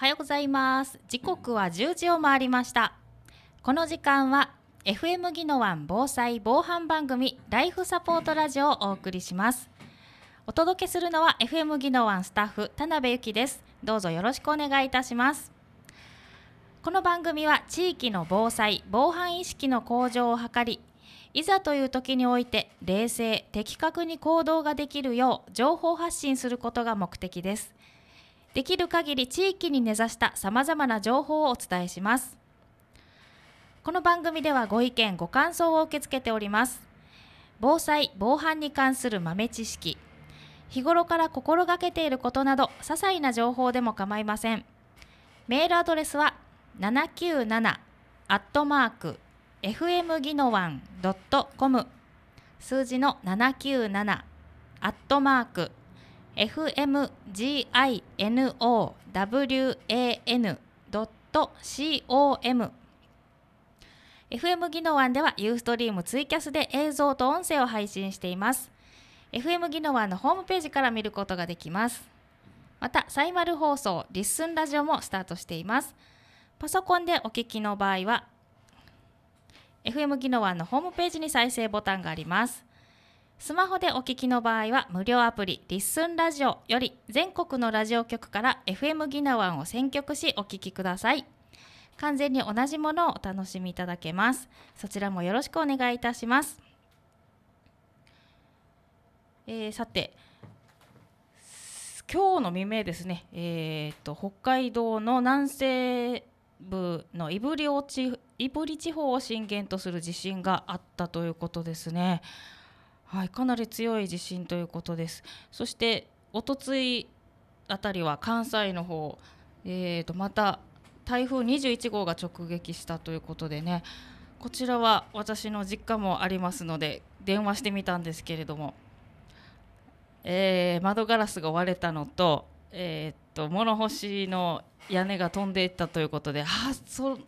はようございます時刻は1 0時を回りましたこの時間は FM ギノワン防災防犯番組ライフサポートラジオをお送りしますお届けするのは FM ギノワンスタッフ田辺由紀ですどうぞよろしくお願いいたしますこの番組は地域の防災防犯意識の向上を図りいざという時において冷静的確に行動ができるよう情報発信することが目的ですできる限り地域に根ざしたさまざまな情報をお伝えしますこの番組ではご意見ご感想を受け付けております防災防犯に関する豆知識日頃から心がけていることなど些細な情報でも構いませんメールアドレスは七九七アットマーク fm ギノワンドットコム数字の七九七アットマーク fmginowan.com FM 技能湾ではユーストリームツイキャスで映像と音声を配信しています FM 技能湾のホームページから見ることができますまたサイマル放送リッスンラジオもスタートしていますパソコンでお聞きの場合は FM 技能湾のホームページに再生ボタンがありますスマホでお聞きの場合は無料アプリリッスンラジオより全国のラジオ局から FM ギナワンを選曲しお聞きください完全に同じものをお楽しみいただけますそちらもよろしくお願いいたしますえー、さて今日の未明ですね、えーと、と北海道の南西部の胆振地方を震源とする地震があったということですね。はい、かなり強い地震ということです。そしておとついあたりは関西の方、えー、とまた台風21号が直撃したということでね、こちらは私の実家もありますので電話してみたんですけれども、えー、窓ガラスが割れたのと,、えと諸星の屋根が飛んでいったということであそ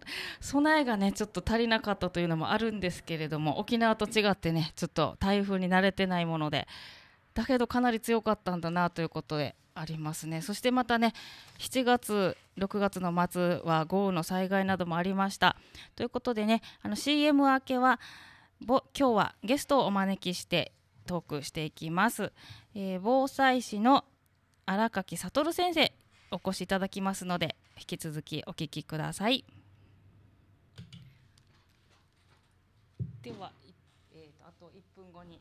備えがねちょっと足りなかったというのもあるんですけれども沖縄と違ってねちょっと台風に慣れてないものでだけどかなり強かったんだなということでありますねそしてまたね7月6月の末は豪雨の災害などもありましたということでねあの CM 明けはぼ今日はゲストをお招きしてトークしていきます、えー、防災士の荒垣悟先生お越しいただきますので引き続きお聞きくださいでは、えーと、あと1分後に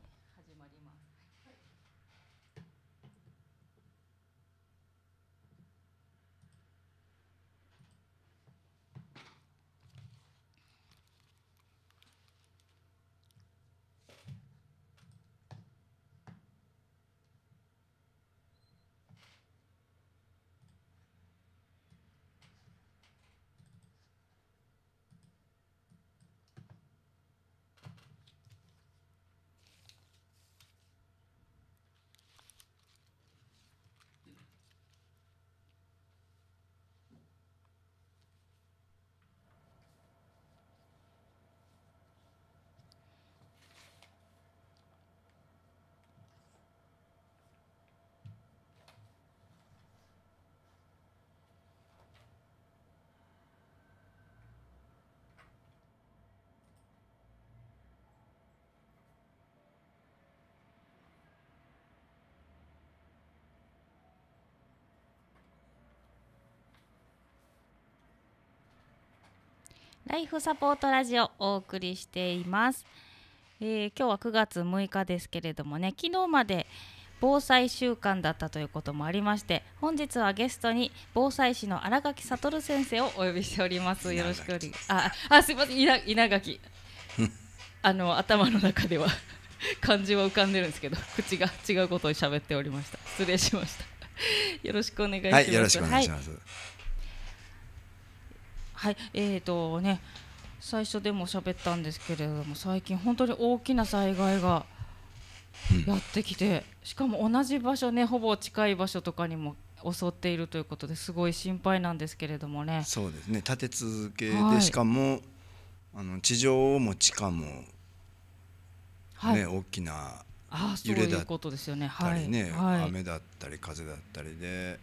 ライフサポートラジオお送りしています、えー、今日は9月6日ですけれどもね昨日まで防災週間だったということもありまして本日はゲストに防災士の新垣悟先生をお呼びしておりますよろしくお願いああすみません稲稲垣 あの頭の中では漢 字は浮かんでるんですけど口が違うことを喋っておりました失礼しましたよろしくお願いします、はい、よろしくお願いします、はいはい、えーとね、最初でも喋ったんですけれども、最近本当に大きな災害がやってきて、うん、しかも同じ場所ね、ほぼ近い場所とかにも襲っているということですごい心配なんですけれどもね。そうですね。立て続けで、はい、しかもあの地上も地下もね、はい、大きな揺れだったりね、はいね雨だったり風だったりで、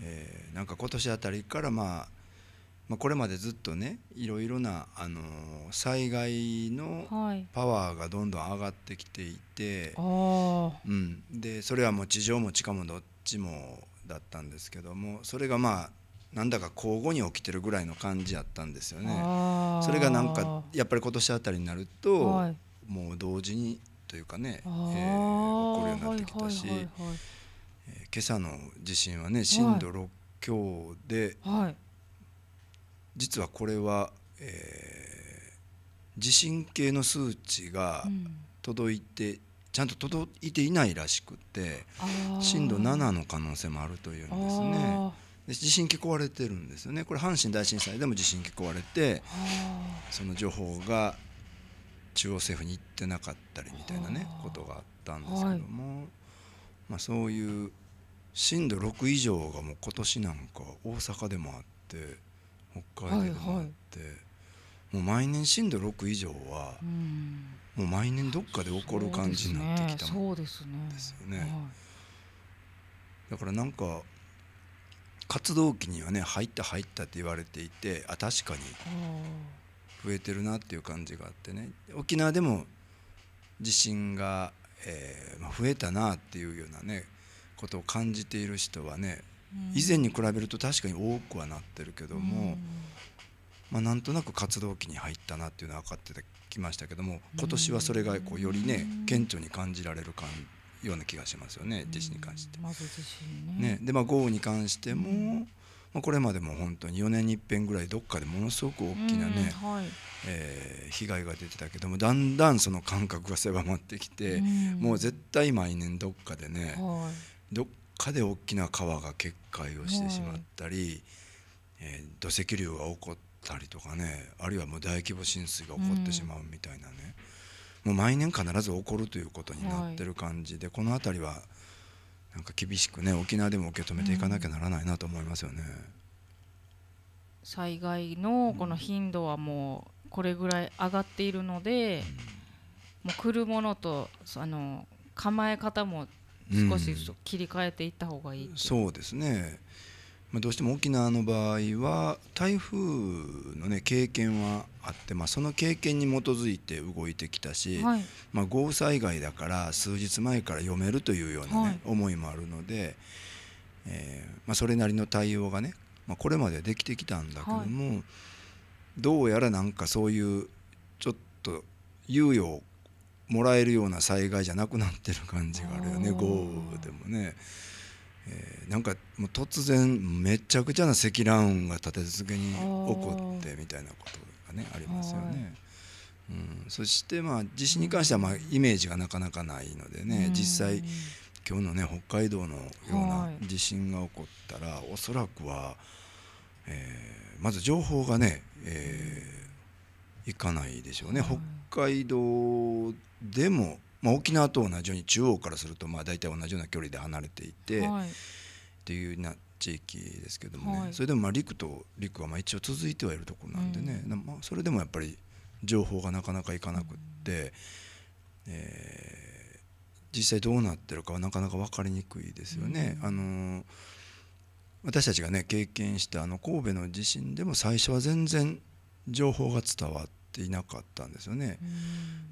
えー、なんか今年あたりからまあまあ、これまでずっとねいろいろな、あのー、災害のパワーがどんどん上がってきていて、はい、うん、でそれはもう地上も地下もどっちもだったんですけどもそれがまあなんだか交互に起きてるぐらいの感じやったんですよね。それがなんかやっぱり今年あたりになると、はい、もう同時にというかね、えー、起こるようになってきたし、今朝の地震はね震度6強で。はい実はこれは、えー、地震計の数値が届いて、うん、ちゃんと届いていないらしくて震度7の可能性もあるというんですね。地震機壊れてるんですよねこれ阪神大震災でも地震機壊れてその情報が中央政府に行ってなかったりみたいなねことがあったんですけども、はい、まあ、そういう震度6以上がもう今年なんか大阪でもあって。北海道があって、はいはい、もう毎年震度6以上は、うん、もう毎年どっかで起こる感じになってきたんですよね。ねはい、だからなんか活動期にはね入った入ったって言われていてあ確かに増えてるなっていう感じがあってね沖縄でも地震が、えー、増えたなっていうようなねことを感じている人はね以前に比べると確かに多くはなってるけども、まあ、なんとなく活動期に入ったなっていうのは分かってきましたけども今年はそれがこうよりね顕著に感じられるんような気がしますよね地震に関して。まず地震ね、ね、でまあ豪雨に関しても、まあ、これまでも本当に4年に一遍ぐらいどっかでものすごく大きなね、はい、えー、被害が出てたけどもだんだんその感覚が狭まってきて、もう絶対毎年どっかでね、はいどっかで大きな川が決壊をしてしまったり、えー、土石流が起こったりとかねあるいはもう大規模浸水が起こってしまうみたいなね、うん、もう毎年必ず起こるということになってる感じで、この辺りはなんか厳しくね沖縄でも受け止めていかなきゃならないなと思いますよね。災害のこの頻度はもうこれぐらい上がっているので、もう来るものとあの構え方も少し切り替えていった方がいい、うん、そうですね、まあ、どうしても沖縄の場合は台風の、ね、経験はあって、まあ、その経験に基づいて動いてきたし、はい、まあ、豪雨災害だから数日前から読めるというようなね、はい、思いもあるので、えーまあ、それなりの対応がね、まあ、これまでできてきたんだけども、はい、どうやらなんかそういうちょっと猶予をもらえるような災害じゃなくなってる感じがあるよね豪雨でもね。えー、なんかもう突然めちゃくちゃな積乱雲が立て続けに起こってみたいなことがねありますよね。うん、そしてまあ地震に関してはまイメージがなかなかないのでね、うん、実際今日のね北海道のような地震が起こったら、おそらくは、えー、まず情報がね、えー、いかないでしょうね。北海道でも、まあ、沖縄と同じように中央からするとまあ大体同じような距離で離れていて、はい、っていうな地域ですけどもね、はい、それでもまあ陸と陸はまあ一応続いてはいるところなんでね、うん、まあ、それでもやっぱり情報がなかなかいかなくって、うん、えー、実際どうなってるかはなかなか分かりにくいですよね。うん、あのー、私たちがね経験したあの神戸の地震でも最初は全然情報が伝わってっていなかったんですよね。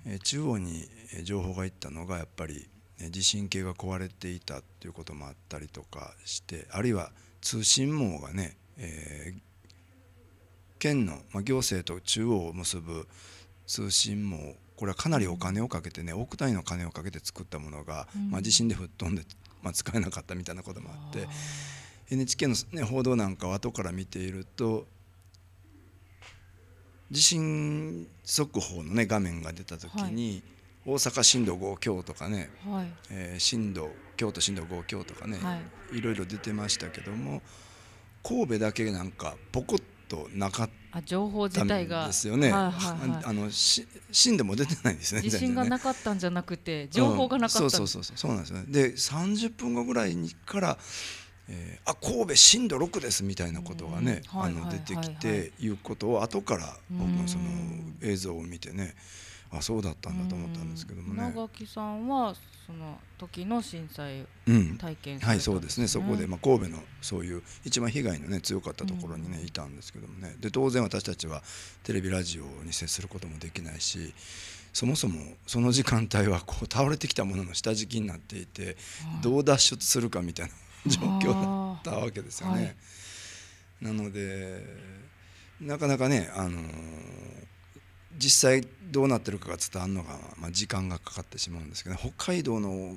え中央に情報が入ったのがやっぱり、地震計が壊れていたっていうこともあったりとかしてあるいは通信網がね、えー、県の、まあ、行政と中央を結ぶ通信網これはかなりお金をかけてね億単位の金をかけて作ったものが、まあ、地震で吹っ飛んで、まあ、使えなかったみたいなこともあって NHK の、ね、報道なんかを後から見ていると地震速報の、ね、画面が出た時に、大阪震度5強とかね、はい、えー、震度京都震度5強とかね、はい、いろいろ出てましたけども神戸だけなんかポコッとなかった情報自体がですよね、はいはいあのし死んも出てないんですね地震がなかったんじゃなくて情報がなかった、うん、そうそうそうそうなんですねで30分後ぐらいにからえー、あ神戸震度6ですみたいなことがね、あの出てきていうことを後から僕もその映像を見てね、あそうだったんだと思ったんですけどもね。長木さんはその時の震災体験、ねうん、はいそうですねそこでまあ神戸のそういう一番被害のね強かったところにねいたんですけどもねで当然私たちはテレビラジオに接することもできないし。そもそもその時間帯はこう倒れてきたものの下敷きになっていてどう脱出するかみたいな状況だったわけですよね。はい、なのでなかなかね、あのー、実際どうなってるかが伝わるのが、まあ、時間がかかってしまうんですけど、ね、北海道の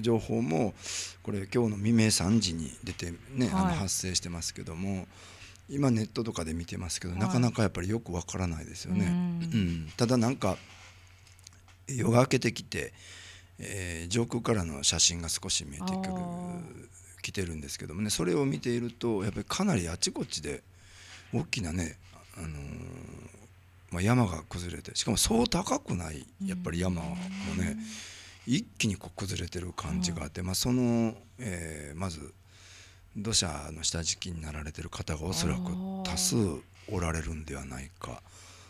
情報もこれ今日の未明3時に出てね、はい、あの発生してますけども。今ネットとかで見てますけど、はい、なかなかやっぱりよくわからないですよね。うんうんただなんか夜が明けてきて、えー、上空からの写真が少し見えてくる来てるんですけどもねそれを見ているとやっぱりかなりあちこちで大きなね、あのー、まあ、山が崩れてしかもそう高くないやっぱり山もね、一気にこう崩れてる感じがあって、まあ、その、えー、まず土砂の下敷きになられてる方がおそらく多数おられるんではないか。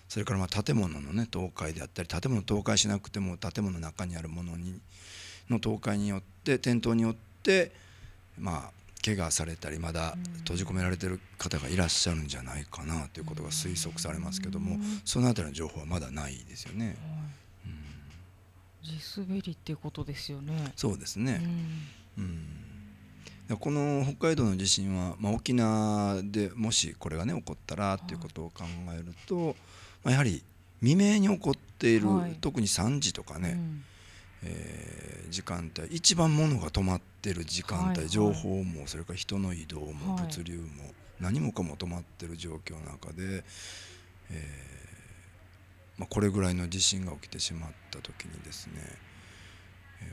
それからまあ建物のね倒壊であったり建物倒壊しなくても建物の中にあるものにの倒壊によって転倒によってまあ怪我されたりまだ閉じ込められてる方がいらっしゃるんじゃないかなということが推測されますけども、そのあたりの情報はまだないですよね。地滑りっていうことですよね。そうですね。うん、この北海道の地震は、まあ、沖縄でもしこれがね起こったらということを考えると、まあ、やはり未明に起こっている、はい、特に3時とかね、うんえー、時間帯一番物が止まってる時間帯、はいはい、情報もそれから人の移動も物流も、はい、何もかも止まってる状況の中で、えー、まあ、これぐらいの地震が起きてしまった時にですね、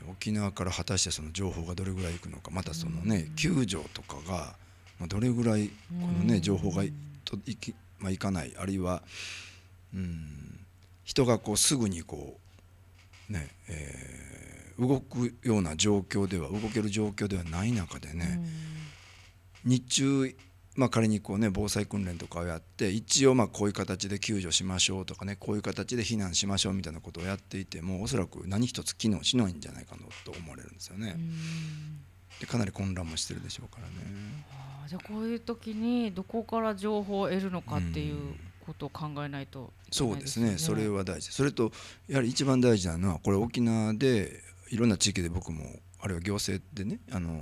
えー、沖縄から果たしてその情報がどれぐらいいくのかまたそのね、うん、救助とかが、まあ、どれぐらいこのね、うん、情報がいといき、まあ、いかないあるいは、うん、人がこうすぐにこうねえー、動くような状況では動ける状況ではない中でね、日中まあ、仮にこうね防災訓練とかをやって一応まあこういう形で救助しましょうとかねこういう形で避難しましょうみたいなことをやっていてもおそらく何一つ機能しないんじゃないかなと思われるんですよね。でかなり混乱もしてるでしょうからね。じゃあこういう時にどこから情報を得るのかっていうことを考えないと、ね、そうですねそれは大事それとやはり一番大事なのはこれ沖縄でいろんな地域で僕もあるいは行政でねあの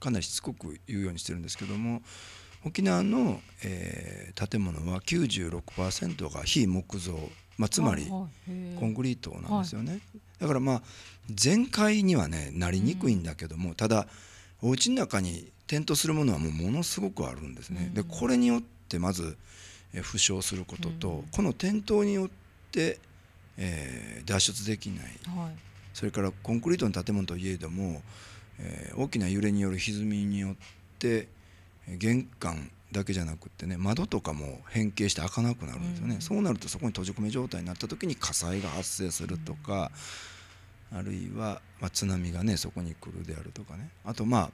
かなりしつこく言うようにしてるんですけども沖縄の、えー、建物は96%が非木造、まあ、つまりコンクリートなんですよね、はい、だからまあ全開にはねなりにくいんだけども、うん、ただお家の中に点灯するものはもうものすごくあるんですね。うん、でこれによってまず負傷することと、うん、この転倒によって、えー、脱出できない、はい、それからコンクリートの建物といえども、えー、大きな揺れによる歪みによって玄関だけじゃなくてね窓とかも変形して開かなくなるんですよね、うん、そうなるとそこに閉じ込め状態になった時に火災が発生するとか、うん、あるいは、まあ、津波がねそこに来るであるとかねあとまあ、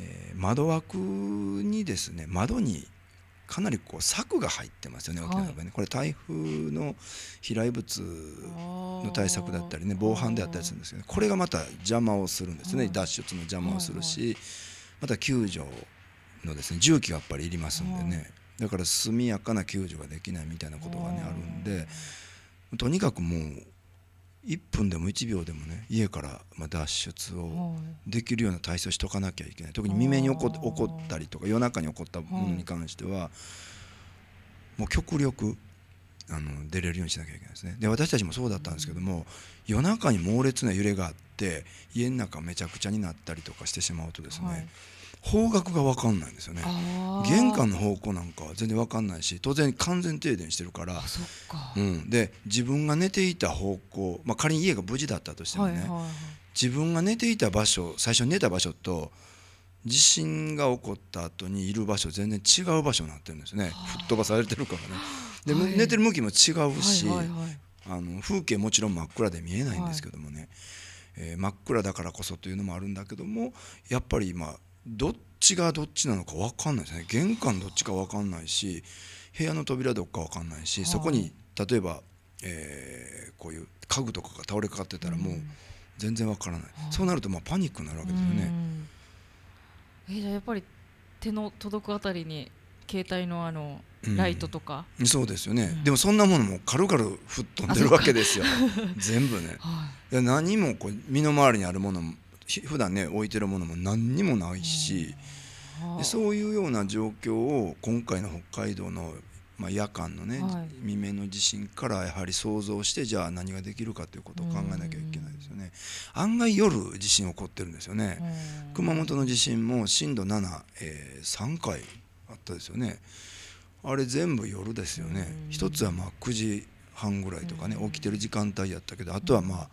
えー、窓枠にですね窓にかなりこう柵が入ってますよね沖縄の場合ね、はい、これ台風の飛来物の対策だったりね防犯であったりするんですけど、ね、これがまた邪魔をするんですね、脱出の邪魔をするし、また救助のですね重機がやっぱりいりますんでね、だから速やかな救助ができないみたいなことがねあるんでとにかくもう1分でも1秒でもね家からま脱出をできるような体操しとかなきゃいけない特に未明に起こ起こったりとか夜中に起こったものに関しては、もう極力あの出れるようにしなきゃいけないですねで私たちもそうだったんですけども夜中に猛烈な揺れがあって家の中めちゃくちゃになったりとかしてしまうとですね、はい方角が分かんないんですよね玄関の方向なんかは全然分かんないし当然完全停電してるからうん、で自分が寝ていた方向、まあ、仮に家が無事だったとしてもね、はいはいはい、自分が寝ていた場所最初に寝た場所と地震が起こった後にいる場所全然違う場所になってるんですね吹っ飛ばされてるからね。で、はい、寝てる向きも違うし、はいはいはい、あの風景もちろん真っ暗で見えないんですけどもね、はい、えー、真っ暗だからこそというのもあるんだけどもやっぱり今どっちがどっちなのか分かんないですね玄関どっちか分かんないし部屋の扉どっか分かんないしそこに例えば、えー、こういう家具とかが倒れかかってたらもう全然分からない、そうなるとまあパニックになるわけですよね。えー、じゃあやっぱり手の届くあたりに携帯のあのライトとか、うん、そうですよね、うん、でもそんなものも軽々吹っ飛んでるわけですよ 全部ね、はい、何もこう身の回りにあるもの普段ね置いてるものも何にもないし、でそういうような状況を今回の北海道の、まあ、夜間のね、はい、未明の地震からやはり想像してじゃあ何ができるかということを考えなきゃいけないですよね。案外夜地震起こってるんですよね。熊本の地震も震度7、えー、3回あったですよね。あれ全部夜ですよね。一つはまあ9時半ぐらいとかね起きてる時間帯やったけどあとはまあ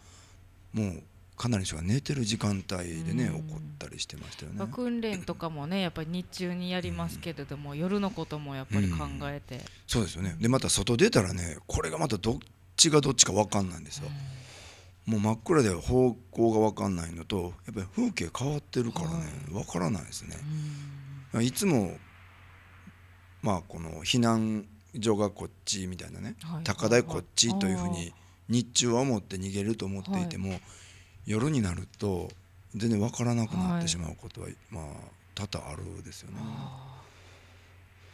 もうかなりの寝てる時間帯でね、怒ったりしてましたよね。訓練とかもねやっぱり日中にやりますけれども、うん、夜のこともやっぱり考えて、うん、そうですよねでまた外出たらねこれがまたどっちがどっちか分かんないんですよ。もう真っ暗で方向が分かんないのとやっぱり風景変わってるからね、はい、分からないですね。いつもまあこの避難所がこっちみたいなね、はい、高台こっちというふうに日中は思って逃げると思っていても、はい夜になると全然分からなくなってしまうことは、はい、まあ多々あるですよね。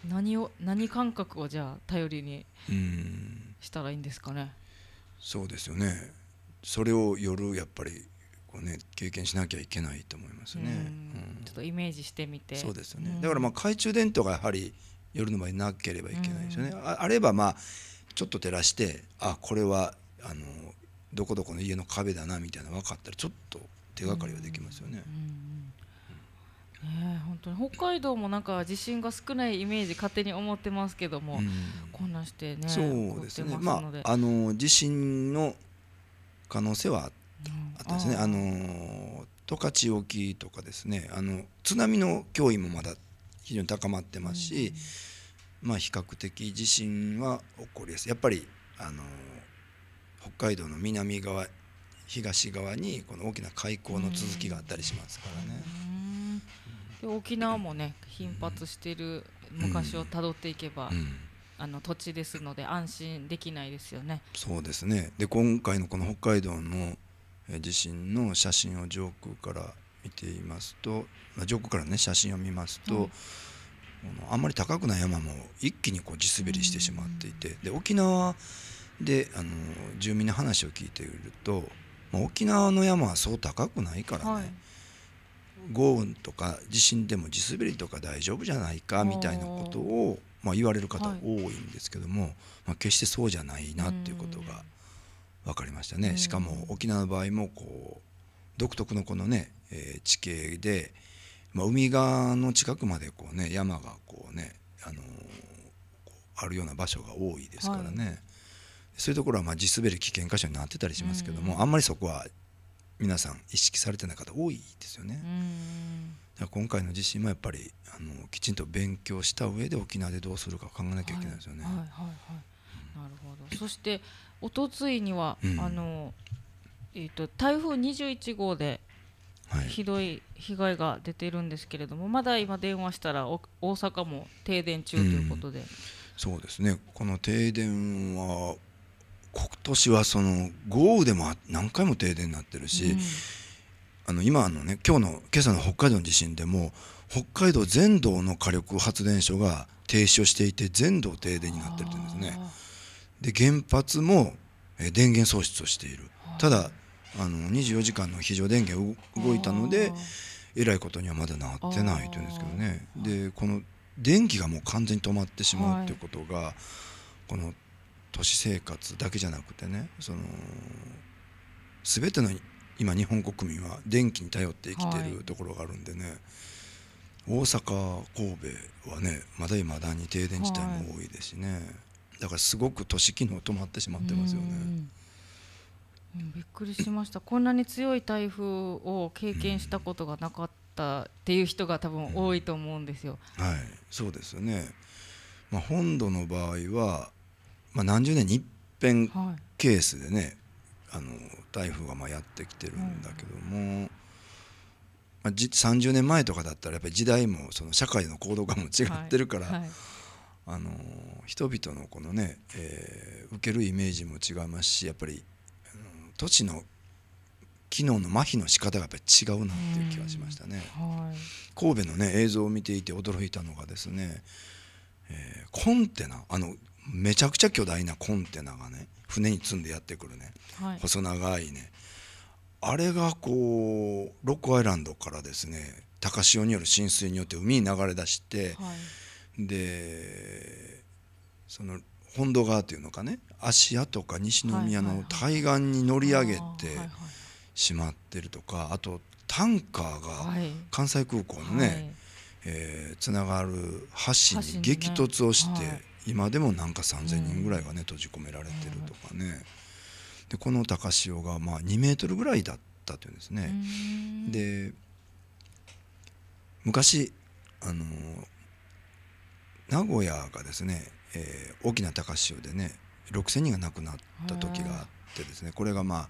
何を何感覚をじゃあ頼りにしたらいいんですかね。そうですよね。それを夜やっぱりこうね経験しなきゃいけないと思いますね。うん、ちょっとイメージしてみて。そうですよね。だからまあ懐中電灯がやはり夜の場合なければいけないですよね。ああればまあちょっと照らしてあこれはあのどこどこの家の壁だなみたいな分かったらちょっと手がかりはできますよね。ね、本当に北海道もなんか地震が少ないイメージ勝手に思ってますけども、うん、こんなしてねそうですねまああの地震の可能性はあったですね、うん、ああの十勝沖とかですねあの津波の脅威もまだ非常に高まってますし、うん、まあ比較的地震は起こりやすいやっぱりあの北海道の南側東側にこの大きな海溝の続きがあったりしますからね。で沖縄もね頻発している昔をたどっていけば、あの土地ですので安心できないですよね。そうですねで今回のこの北海道の地震の写真を上空から見ていますと、まあ、上空からね写真を見ますと、はのあんまり高くない山も一気にこう地滑りしてしまっていて、で沖縄であの住民の話を聞いていると、まあ、沖縄の山はそう高くないからね、はい、豪雨とか地震でも地滑りとか大丈夫じゃないかみたいなことを、まあ、言われる方多いんですけども、はい、まあ、決してそうじゃないなっていうことが分かりましたね。しかも沖縄の場合もこう独特のこのね、えー、地形で、まあ、海側の近くまでこうね山がこうね、あのー、あるような場所が多いですからね。はいそういうところはまあ地滑り危険箇所になってたりしますけども、うん、あんまりそこは皆さん意識されてない方多いですよね。うん、今回の地震もやっぱりあのきちんと勉強した上で沖縄でどうするか考えなきゃいけないですよね。なるほどそしておとついには、うん、あのえーと、台風21号でひどい被害が出ているんですけれども、まだ今電話したら大阪も停電中ということで、うん、そうですねこの停電は今年はその豪雨でも何回も停電になってるし、うん、あの今のね今日の今朝の北海道の地震でも北海道全道の火力発電所が停止をしていて全道停電になってるんですね。で原発も電源喪失をしている。ただあの24時間の非常電源動いたのでえらいことにはまだなってないというんですけどねでこの電気がもう完全に止まってしまうっていうことがこの都市生活だけじゃなくてねその全ての今日本国民は電気に頼って生きてるところがあるんでね、はい、大阪神戸はねまだいまだに停電自体も多いですしね、はい、だからすごく都市機能止まってしまってますよね。びっくりしましたこんなに強い台風を経験したことがなかったっていう人が多分多いと思うんですよ。うん、はいそうですね、まあ、本土の場合はまあ、何十年に一遍ケースでね、はい、あの台風がまあやってきてるんだけども、まあ、じ30年前とかだったらやっぱり時代もその社会の行動がも違ってるから、はいはい、あの人々のこのね、えー、受けるイメージも違いますしやっぱり都市の機能の麻痺の仕方がやっぱり違うなっていう気がしましたね。はい、神戸のね映像を見ていて驚いたのがですね、えー、コンテナあのめちゃくちゃ巨大なコンテナがね船に積んでやってくるね、はい、細長いねあれがこうロックアイランドからですね高潮による浸水によって海に流れ出して、はい、でその本土側っていうのかね芦屋とか西宮の対岸に乗り上げてしまってるとかあとタンカーが関西空港のね、はい、えー、つながる橋に激突をして。今でもなんか3,000人ぐらいはね閉じ込められてるとかねでこの高潮がまあ2メートルぐらいだったというんですね。で昔あの名古屋がですね、えー、大きな高潮でね6,000人が亡くなった時があってですねこれがまあ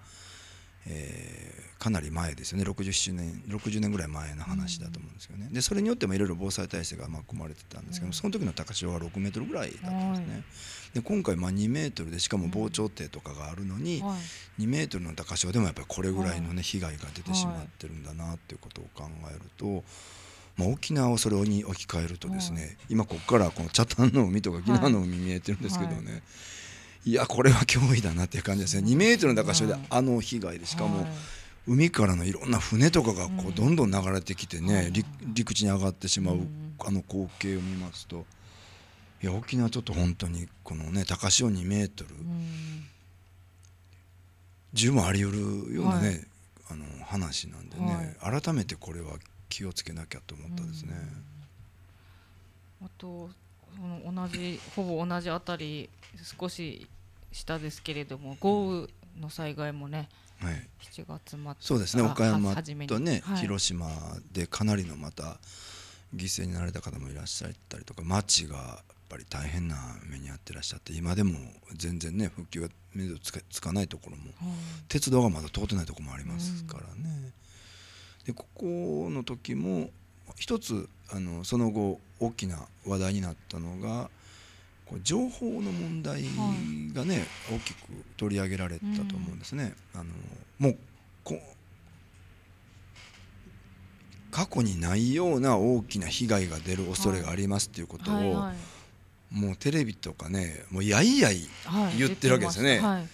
えー、かなり前ですよね67年60年ぐらい前の話だと思うんですよねでそれによってもいろいろ防災体制が巻き組まれてたんですけどその時の高潮は6メートルぐらいだったんですね、はい、で今回まあ2メートルでしかも防潮堤とかがあるのに、はい、2メートルの高潮でもやっぱりこれぐらいのね被害が出てしまってるんだなっていうことを考えると。まあ、沖縄をそれに置き換えるとですね、今ここからこの北谷の海とか宜縄の海見えてるんですけどね、はいいやこれは脅威だなっていう感じですね2メートルの高潮であの被害でしかも海からのいろんな船とかがこうどんどん流れてきてね陸地に上がってしまうあの光景を見ますといや沖縄ちょっと本当にこのね高潮2メートル十分あり得るようなね、あの話なんでね、改めてこれは気をつけなきゃと思ったですね。あとその同じほぼ同じあたり少し下ですけれども豪雨の災害もね、はい、7月末そうですね岡山とね、はい、広島でかなりのまた犠牲になられた方もいらっしゃったりとか町がやっぱり大変な目に遭ってらっしゃって今でも全然ね復旧が目処つかないところも、鉄道がまだ通ってないところもありますからね。うん、でここの時も一つあのその後大きな話題になったのがこう情報の問題がね、大きく取り上げられたと思うんですね。うん、あのもうこ過去にないような大きな被害が出る恐れがありますっていうことを、はいはいはい、もうテレビとかねもうやいやい言ってるわけですよね。はい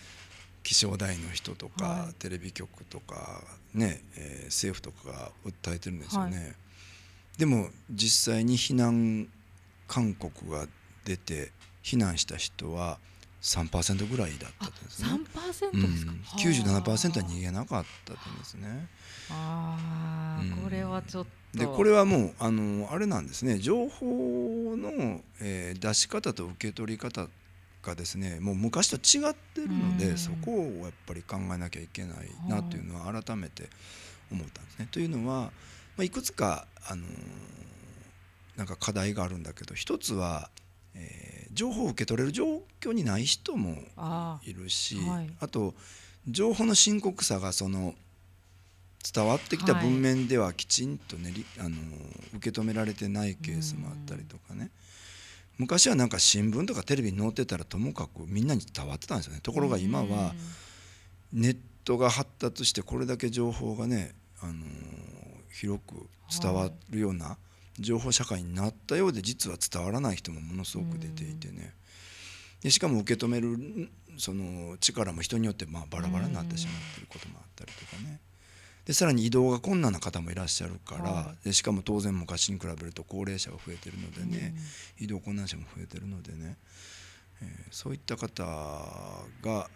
気象台の人とか、はい、テレビ局とかね、ねえー、政府とかが訴えてるんですよね、はい、でも実際に避難勧告が出て避難した人は3%ぐらいだったんですね。3%ですか、うん、97%は逃げなかったんですね。ああ、うん、これはちょっと。でこれはもうあのあれなんですね情報の、えー、出し方と受け取り方がですねもう昔と違ってるので、うん、そこをやっぱり考えなきゃいけないなというのは改めて思ったんですね。というのは、まあ、いくつか、あのなんか課題があるんだけど一つはえー、情報を受け取れる状況にない人もいるしあはい、あと情報の深刻さがその伝わってきた文面ではきちんとね、はい、あの受け止められてないケースもあったりとかね。昔はなんか新聞とかテレビに載ってたらともかくみんなに伝わってたんですよねところが今はネットが発達してこれだけ情報がね、あの広く伝わるような、はい情報社会になったようで実は伝わらない人もものすごく出ていてね、でしかも受け止めるその力も人によってまあバラバラになってしまってることもあったりとかね。でさらに移動が困難な方もいらっしゃるから、はい、でしかも当然昔に比べると高齢者が増えてるのでね、うん、移動困難者も増えてるのでね、えー、そういった方がこ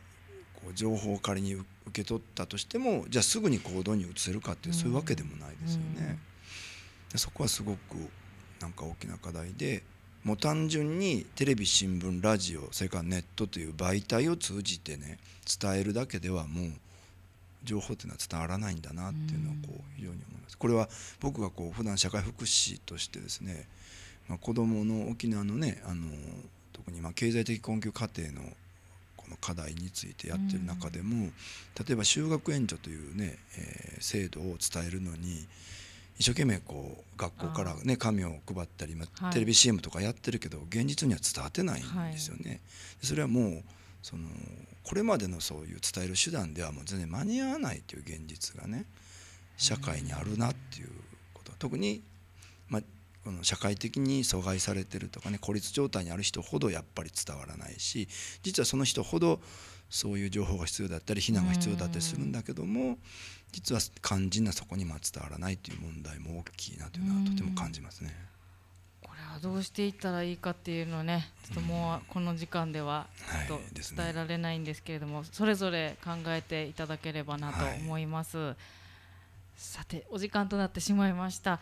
う情報を仮に受け取ったとしてもじゃあすぐに行動に移せるかっていう、そういうわけでもないですよね。うんそこはすごくなんか大きな課題でもう単純にテレビ新聞ラジオそれからネットという媒体を通じてね伝えるだけではもう情報っていうのは伝わらないんだなっていうのはこう非常に思います。これは僕がこう普段社会福祉としてですね、まあ、子どもの沖縄のねあの特にま経済的困窮家庭のこの課題についてやってる中でも、例えば就学援助というね、えー、制度を伝えるのに一生懸命こう学校からね紙を配ったり、まあ、テレビ CM とかやってるけど、現実には伝わってないんですよね。それはもうそのこれまでのそういう伝える手段ではもう全然間に合わないという現実がね社会にあるなっていうこと特に、まあ、この社会的に阻害されてるとかね孤立状態にある人ほどやっぱり伝わらないし実はその人ほどそういう情報が必要だったり避難が必要だったりするんだけども、実は肝心なそこにま伝わらないという問題も大きいなというのはとても感じますね。これはどうしていったらいいかっていうのねちょっともうこの時間ではちょっと伝えられないんですけれども、はいね、それぞれ考えていただければなと思います、はい、さてお時間となってしまいました。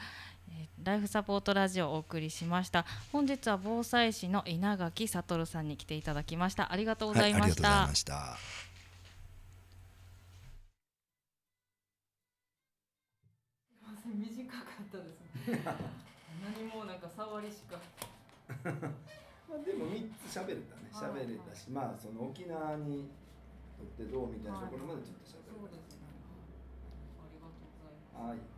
ライフサポートラジオをお送りしました本日は防災士の稲垣悟さんに来ていただきましたありがとうございました、はい何もなんか触りしか まあでも3つ喋れたね喋れたし、はいまあその沖縄にとってどうみたいなところまでちょっと喋れた、はい、そうですねありがとうございますはい